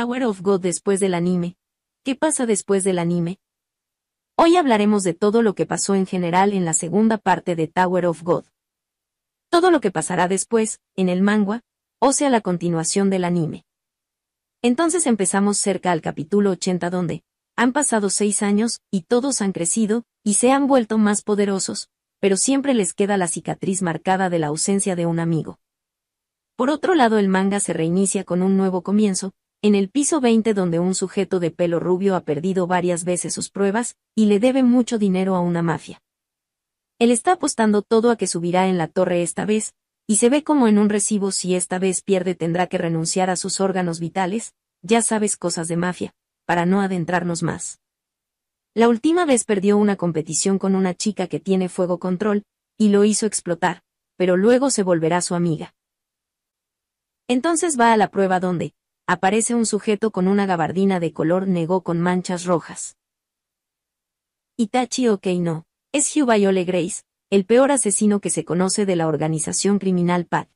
Tower of God después del anime. ¿Qué pasa después del anime? Hoy hablaremos de todo lo que pasó en general en la segunda parte de Tower of God. Todo lo que pasará después, en el manga, o sea la continuación del anime. Entonces empezamos cerca al capítulo 80 donde, han pasado seis años, y todos han crecido, y se han vuelto más poderosos, pero siempre les queda la cicatriz marcada de la ausencia de un amigo. Por otro lado el manga se reinicia con un nuevo comienzo, en el piso 20 donde un sujeto de pelo rubio ha perdido varias veces sus pruebas, y le debe mucho dinero a una mafia. Él está apostando todo a que subirá en la torre esta vez, y se ve como en un recibo si esta vez pierde tendrá que renunciar a sus órganos vitales, ya sabes cosas de mafia, para no adentrarnos más. La última vez perdió una competición con una chica que tiene fuego control, y lo hizo explotar, pero luego se volverá su amiga. Entonces va a la prueba donde, aparece un sujeto con una gabardina de color negro con manchas rojas. Itachi Okino es Viole Grace, el peor asesino que se conoce de la organización criminal PAD.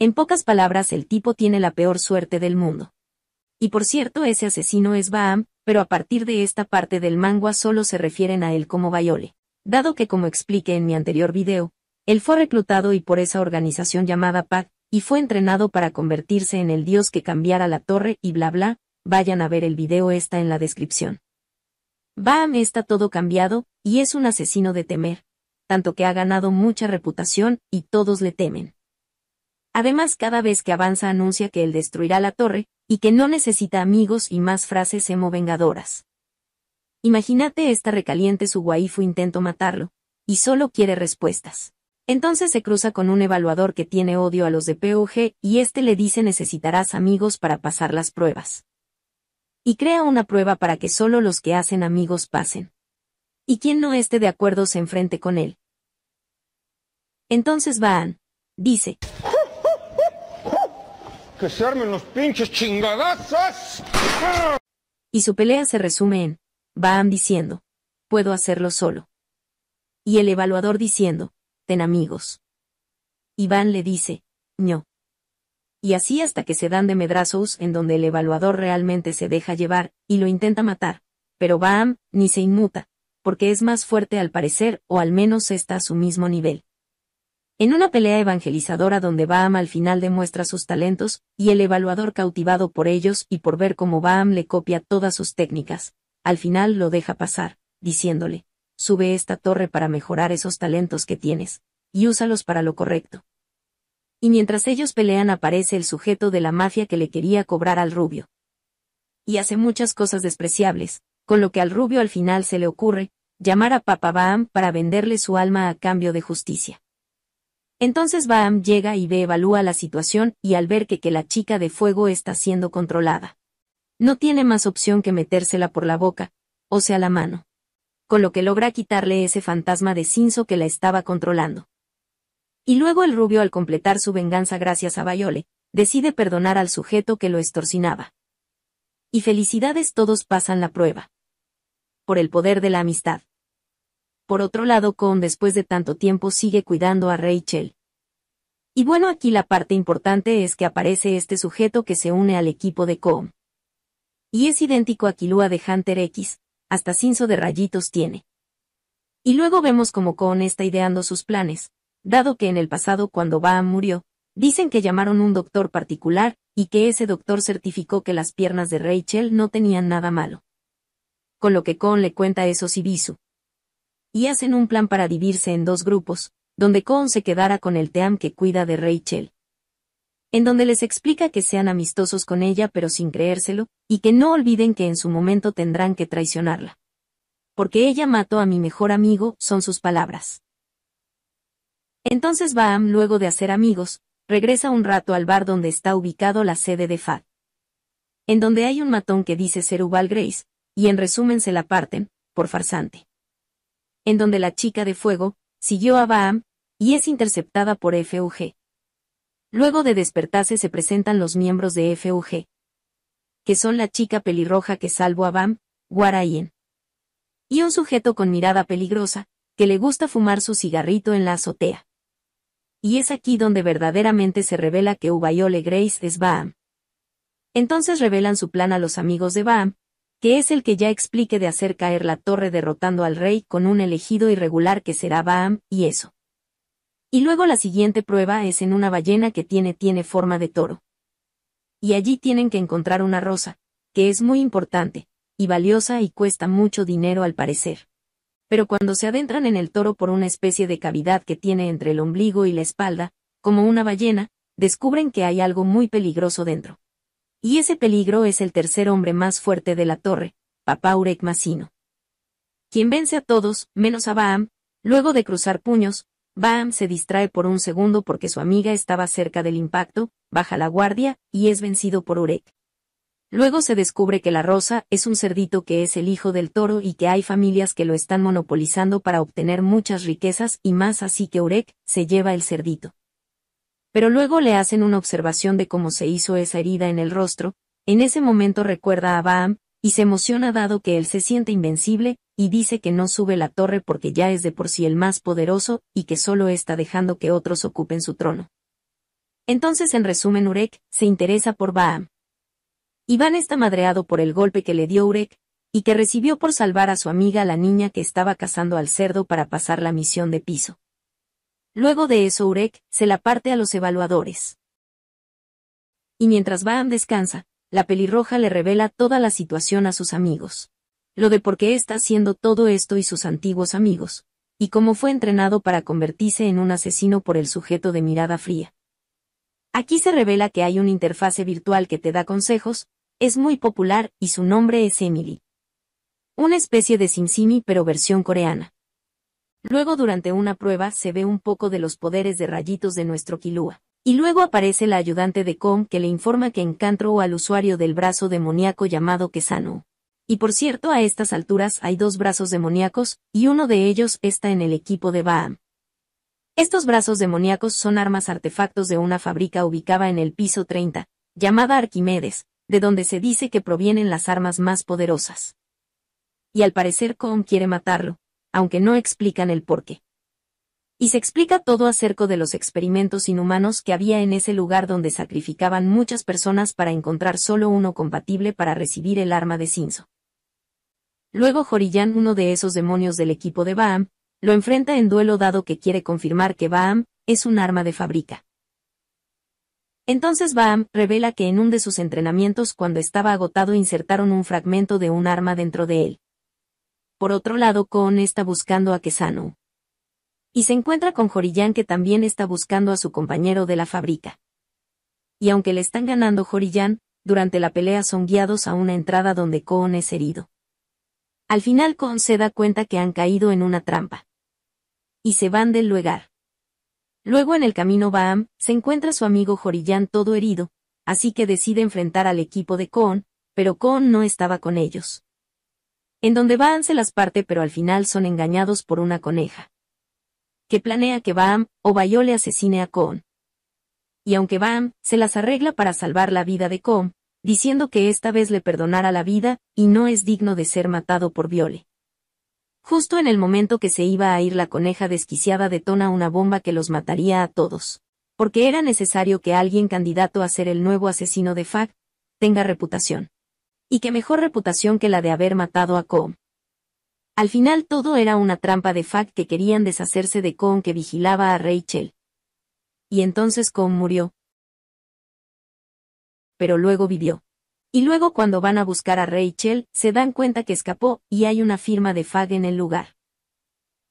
En pocas palabras, el tipo tiene la peor suerte del mundo. Y por cierto, ese asesino es Baam, pero a partir de esta parte del manga solo se refieren a él como Bayole. Dado que como expliqué en mi anterior video, él fue reclutado y por esa organización llamada PAD, y fue entrenado para convertirse en el dios que cambiara la torre y bla bla, vayan a ver el video está en la descripción. Baam está todo cambiado, y es un asesino de temer, tanto que ha ganado mucha reputación, y todos le temen. Además, cada vez que avanza anuncia que él destruirá la torre, y que no necesita amigos y más frases emo-vengadoras. Imagínate esta recaliente su waifu intento matarlo, y solo quiere respuestas. Entonces se cruza con un evaluador que tiene odio a los de POG y este le dice necesitarás amigos para pasar las pruebas. Y crea una prueba para que solo los que hacen amigos pasen. Y quien no esté de acuerdo se enfrente con él. Entonces Van, dice. ¡Que se armen los pinches chingadazos! Y su pelea se resume en, Van diciendo, puedo hacerlo solo. Y el evaluador diciendo, ten amigos. Iván le dice, no. Y así hasta que se dan de medrazos en donde el evaluador realmente se deja llevar, y lo intenta matar. Pero Baam, ni se inmuta, porque es más fuerte al parecer, o al menos está a su mismo nivel. En una pelea evangelizadora donde Baam al final demuestra sus talentos, y el evaluador cautivado por ellos y por ver cómo Baam le copia todas sus técnicas, al final lo deja pasar, diciéndole, sube esta torre para mejorar esos talentos que tienes, y úsalos para lo correcto. Y mientras ellos pelean aparece el sujeto de la mafia que le quería cobrar al rubio. Y hace muchas cosas despreciables, con lo que al rubio al final se le ocurre, llamar a Papa Baam para venderle su alma a cambio de justicia. Entonces Baam llega y ve evalúa la situación y al ver que, que la chica de fuego está siendo controlada. No tiene más opción que metérsela por la boca, o sea la mano con lo que logra quitarle ese fantasma de Cinzo que la estaba controlando. Y luego el rubio al completar su venganza gracias a Bayole, decide perdonar al sujeto que lo estorcinaba. Y felicidades todos pasan la prueba. Por el poder de la amistad. Por otro lado, Cohn después de tanto tiempo sigue cuidando a Rachel. Y bueno, aquí la parte importante es que aparece este sujeto que se une al equipo de Cohn. Y es idéntico a Kilua de Hunter X, hasta cinzo de rayitos tiene. Y luego vemos cómo Cohn está ideando sus planes, dado que en el pasado cuando Baam murió, dicen que llamaron un doctor particular, y que ese doctor certificó que las piernas de Rachel no tenían nada malo. Con lo que Cohn le cuenta eso Sibisu. Y hacen un plan para dividirse en dos grupos, donde Cohn se quedara con el Team que cuida de Rachel, en donde les explica que sean amistosos con ella pero sin creérselo, y que no olviden que en su momento tendrán que traicionarla. Porque ella mató a mi mejor amigo, son sus palabras. Entonces Baam, luego de hacer amigos, regresa un rato al bar donde está ubicado la sede de FAD. En donde hay un matón que dice ser Ubal Grace, y en resumen se la parten, por farsante. En donde la chica de fuego, siguió a Baam, y es interceptada por FUG. Luego de despertarse se presentan los miembros de FUG, que son la chica pelirroja que salvo a Bam, Guarayen. Y un sujeto con mirada peligrosa, que le gusta fumar su cigarrito en la azotea. Y es aquí donde verdaderamente se revela que Ubayole Grace es Baam. Entonces revelan su plan a los amigos de Bam, que es el que ya explique de hacer caer la torre derrotando al rey con un elegido irregular que será Bam, y eso. Y luego la siguiente prueba es en una ballena que tiene tiene forma de toro. Y allí tienen que encontrar una rosa, que es muy importante, y valiosa y cuesta mucho dinero al parecer. Pero cuando se adentran en el toro por una especie de cavidad que tiene entre el ombligo y la espalda, como una ballena, descubren que hay algo muy peligroso dentro. Y ese peligro es el tercer hombre más fuerte de la torre, Papá Urek Masino. Quien vence a todos, menos a Baam, luego de cruzar puños, Baam se distrae por un segundo porque su amiga estaba cerca del impacto, baja la guardia, y es vencido por Urek. Luego se descubre que la rosa es un cerdito que es el hijo del toro y que hay familias que lo están monopolizando para obtener muchas riquezas y más así que Urek se lleva el cerdito. Pero luego le hacen una observación de cómo se hizo esa herida en el rostro, en ese momento recuerda a Baam y se emociona dado que él se siente invencible, y dice que no sube la torre porque ya es de por sí el más poderoso, y que solo está dejando que otros ocupen su trono. Entonces en resumen Urek, se interesa por Baam. Iván está madreado por el golpe que le dio Urek, y que recibió por salvar a su amiga la niña que estaba cazando al cerdo para pasar la misión de piso. Luego de eso Urek, se la parte a los evaluadores. Y mientras Baam descansa, la pelirroja le revela toda la situación a sus amigos. Lo de por qué está haciendo todo esto y sus antiguos amigos, y cómo fue entrenado para convertirse en un asesino por el sujeto de mirada fría. Aquí se revela que hay una interfase virtual que te da consejos, es muy popular y su nombre es Emily. Una especie de SimSimi pero versión coreana. Luego durante una prueba se ve un poco de los poderes de rayitos de nuestro Kilua. Y luego aparece la ayudante de Com que le informa que encantó al usuario del brazo demoníaco llamado Kesano. Y por cierto, a estas alturas hay dos brazos demoníacos, y uno de ellos está en el equipo de Baam. Estos brazos demoníacos son armas artefactos de una fábrica ubicada en el piso 30, llamada Arquimedes, de donde se dice que provienen las armas más poderosas. Y al parecer Com quiere matarlo, aunque no explican el porqué y se explica todo acerca de los experimentos inhumanos que había en ese lugar donde sacrificaban muchas personas para encontrar solo uno compatible para recibir el arma de Cinzo. Luego Jorillán, uno de esos demonios del equipo de Baam, lo enfrenta en duelo dado que quiere confirmar que Baam es un arma de fábrica. Entonces Baam revela que en un de sus entrenamientos cuando estaba agotado insertaron un fragmento de un arma dentro de él. Por otro lado, Cohn está buscando a Kesano, y se encuentra con Jorillán que también está buscando a su compañero de la fábrica. Y aunque le están ganando Jorillán, durante la pelea son guiados a una entrada donde Koon es herido. Al final Koon se da cuenta que han caído en una trampa. Y se van del lugar. Luego en el camino Baam, se encuentra su amigo Jorillán todo herido, así que decide enfrentar al equipo de Koon, pero Koon no estaba con ellos. En donde Baam se las parte pero al final son engañados por una coneja que planea que Baam o Bayo asesine a Cohn. Y aunque Baam se las arregla para salvar la vida de Com, diciendo que esta vez le perdonará la vida, y no es digno de ser matado por Viole. Justo en el momento que se iba a ir la coneja desquiciada detona una bomba que los mataría a todos. Porque era necesario que alguien candidato a ser el nuevo asesino de Fag tenga reputación. Y que mejor reputación que la de haber matado a Com. Al final todo era una trampa de Fag que querían deshacerse de Con que vigilaba a Rachel. Y entonces Con murió. Pero luego vivió. Y luego cuando van a buscar a Rachel, se dan cuenta que escapó, y hay una firma de Fag en el lugar.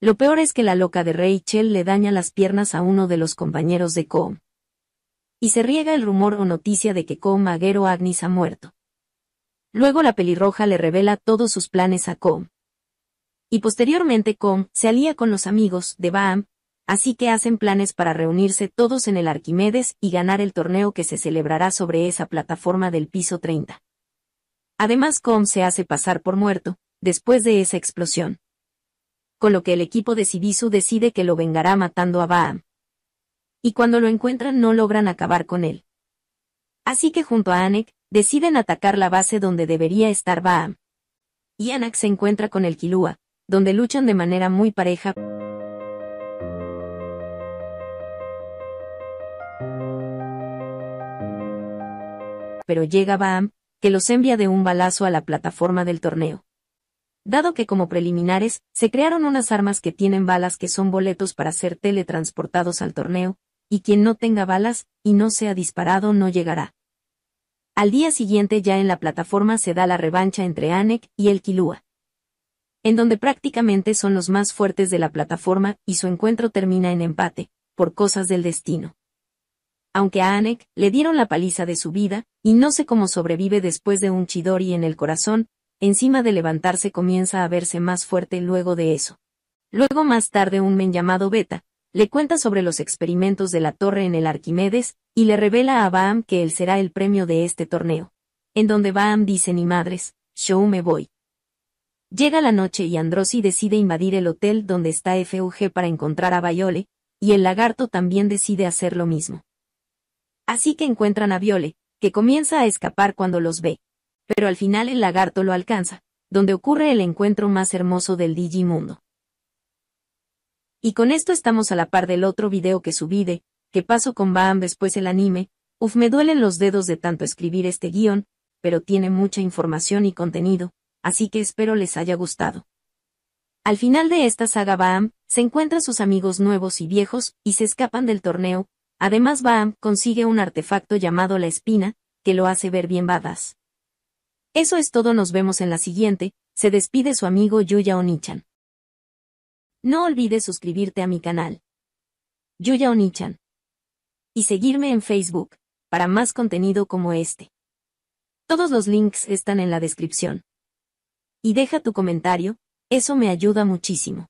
Lo peor es que la loca de Rachel le daña las piernas a uno de los compañeros de Cohn. Y se riega el rumor o noticia de que Con Maguero Agnes ha muerto. Luego la pelirroja le revela todos sus planes a Com y posteriormente Com se alía con los amigos de Baam, así que hacen planes para reunirse todos en el Arquimedes y ganar el torneo que se celebrará sobre esa plataforma del piso 30. Además Com se hace pasar por muerto, después de esa explosión. Con lo que el equipo de Sibisu decide que lo vengará matando a Baam. Y cuando lo encuentran no logran acabar con él. Así que junto a Anak deciden atacar la base donde debería estar Baam. Y Anak se encuentra con el Kilua, donde luchan de manera muy pareja. Pero llega Bam que los envía de un balazo a la plataforma del torneo. Dado que como preliminares, se crearon unas armas que tienen balas que son boletos para ser teletransportados al torneo, y quien no tenga balas, y no sea disparado no llegará. Al día siguiente ya en la plataforma se da la revancha entre Anek y el Kilua en donde prácticamente son los más fuertes de la plataforma y su encuentro termina en empate, por cosas del destino. Aunque a Anek le dieron la paliza de su vida, y no sé cómo sobrevive después de un chidori en el corazón, encima de levantarse comienza a verse más fuerte luego de eso. Luego más tarde un men llamado Beta, le cuenta sobre los experimentos de la torre en el Arquimedes, y le revela a Baam que él será el premio de este torneo. En donde Baam dice ni madres, show me voy. Llega la noche y Androsi decide invadir el hotel donde está FUG para encontrar a Viole, y el lagarto también decide hacer lo mismo. Así que encuentran a Viole, que comienza a escapar cuando los ve. Pero al final el lagarto lo alcanza, donde ocurre el encuentro más hermoso del Digimundo. Y con esto estamos a la par del otro video que subí de, que paso con Baam después el anime, uf me duelen los dedos de tanto escribir este guión, pero tiene mucha información y contenido, así que espero les haya gustado. Al final de esta saga Baam, se encuentran sus amigos nuevos y viejos, y se escapan del torneo, además Baam consigue un artefacto llamado la espina, que lo hace ver bien badass. Eso es todo nos vemos en la siguiente, se despide su amigo Yuya Onichan. No olvides suscribirte a mi canal. Yuya Onichan. Y seguirme en Facebook, para más contenido como este. Todos los links están en la descripción y deja tu comentario, eso me ayuda muchísimo.